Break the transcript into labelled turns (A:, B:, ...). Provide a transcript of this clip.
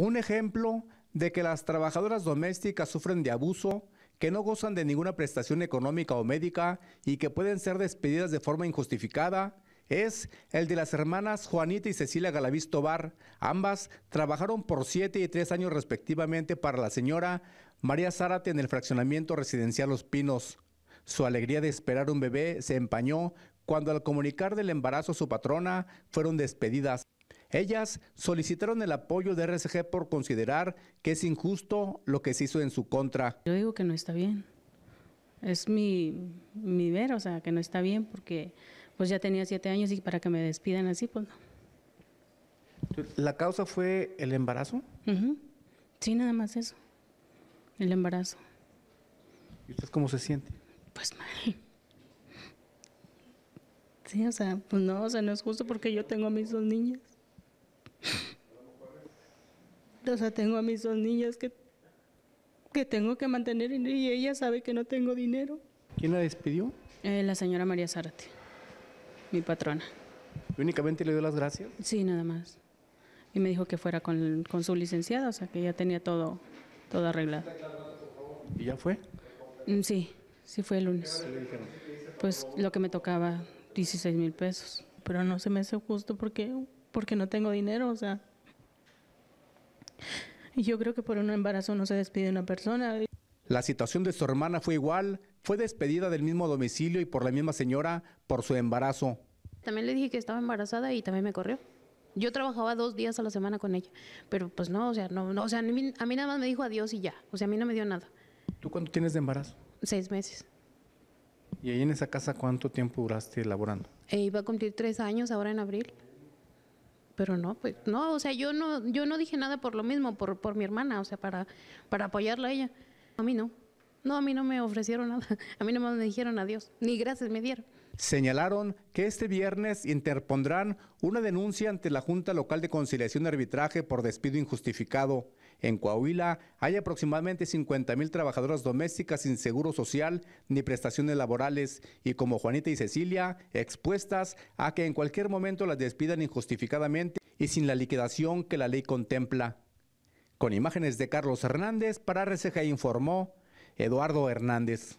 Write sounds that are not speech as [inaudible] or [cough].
A: Un ejemplo de que las trabajadoras domésticas sufren de abuso, que no gozan de ninguna prestación económica o médica y que pueden ser despedidas de forma injustificada es el de las hermanas Juanita y Cecilia Galaviz Tobar. Ambas trabajaron por siete y tres años respectivamente para la señora María Zárate en el fraccionamiento residencial Los Pinos. Su alegría de esperar un bebé se empañó cuando al comunicar del embarazo a su patrona fueron despedidas. Ellas solicitaron el apoyo de RCG por considerar que es injusto lo que se hizo en su contra.
B: Yo digo que no está bien. Es mi, mi ver, o sea, que no está bien porque pues ya tenía siete años y para que me despidan así, pues no.
A: ¿La causa fue el embarazo?
B: Sí, nada más eso. El embarazo.
A: ¿Y usted cómo se siente?
B: Pues mal. Sí, o sea, pues no, o sea, no es justo porque yo tengo a mis dos niñas o sea, tengo a mis dos niñas que, que tengo que mantener y ella sabe que no tengo dinero.
A: ¿Quién la despidió?
B: Eh, la señora María Zárate, mi patrona.
A: ¿Y únicamente le dio las gracias?
B: Sí, nada más. Y me dijo que fuera con, con su licenciada, o sea, que ya tenía todo, todo arreglado. ¿Y ya fue? Mm, sí, sí fue el lunes. Pues lo que me tocaba, 16 mil pesos. Pero no se me hace justo porque, porque no tengo dinero, o sea, yo creo que por un embarazo no se despide una persona.
A: La situación de su hermana fue igual, fue despedida del mismo domicilio y por la misma señora por su embarazo.
C: También le dije que estaba embarazada y también me corrió. Yo trabajaba dos días a la semana con ella, pero pues no, o sea, no, o sea, a mí, nada más me dijo adiós y ya, o sea, a mí no me dio nada.
A: ¿Tú cuánto tienes de embarazo?
C: Seis meses.
A: ¿Y ahí en esa casa cuánto tiempo duraste laborando?
C: Eh, iba a cumplir tres años ahora en abril pero no, pues no, o sea, yo no, yo no dije nada por lo mismo, por, por mi hermana, o sea, para, para apoyarla a ella. A mí no, no, a mí no me ofrecieron nada, [laughs] a mí no me dijeron adiós, ni gracias me dieron
A: señalaron que este viernes interpondrán una denuncia ante la Junta Local de Conciliación y Arbitraje por despido injustificado. En Coahuila hay aproximadamente 50 mil trabajadoras domésticas sin seguro social ni prestaciones laborales y como Juanita y Cecilia, expuestas a que en cualquier momento las despidan injustificadamente y sin la liquidación que la ley contempla. Con imágenes de Carlos Hernández, para RCG informó Eduardo Hernández.